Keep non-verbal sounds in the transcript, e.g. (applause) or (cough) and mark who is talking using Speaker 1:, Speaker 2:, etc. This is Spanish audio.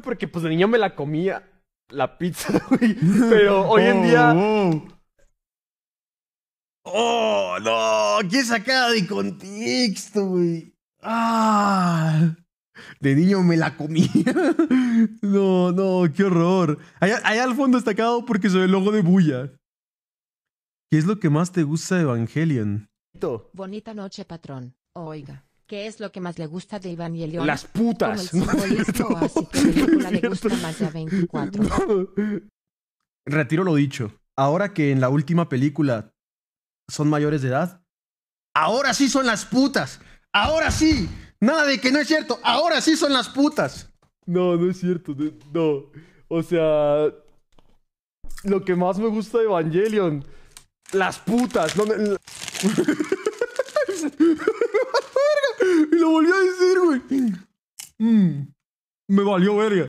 Speaker 1: porque pues de niño me la comía la pizza, (laughs) Pero hoy en día. (laughs) Oh, oh, no, qué sacada de contexto, güey. Ah. De niño me la comía. (laughs) No, no, qué horror. Allá, al fondo está destacado oh, porque soy el logo de Bulla.
Speaker 2: ¿Qué es lo que más te gusta de Evangelion?
Speaker 3: Bonita noche, patrón. Oiga. ¿Qué es lo que más le gusta de Evangelion? Las putas. (laughs) no película
Speaker 4: Retiro lo dicho. Ahora que en la última película son mayores de edad, ahora sí son las putas. Ahora sí. Nada de que no es cierto. Ahora sí son las putas. No, no es
Speaker 1: cierto. No. O sea, lo que más me gusta de Evangelion, las putas. (laughs)
Speaker 4: lo volvió a decir, güey. Mm. Me valió verga.